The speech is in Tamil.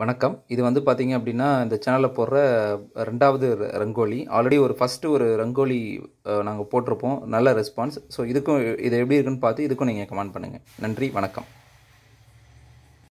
வணக்கம் இது வந்து பார்த்திங்க அப்படின்னா இந்த சேனலில் போடுற ரெண்டாவது ரங்கோலி ஆல்ரெடி ஒரு ஃபஸ்ட்டு ஒரு ரங்கோலி நாங்கள் போட்டிருப்போம் நல்ல ரெஸ்பான்ஸ் ஸோ இதுக்கும் இது எப்படி இருக்குன்னு பார்த்து இதுக்கும் நீங்கள் கமெண்ட் பண்ணுங்கள் நன்றி வணக்கம்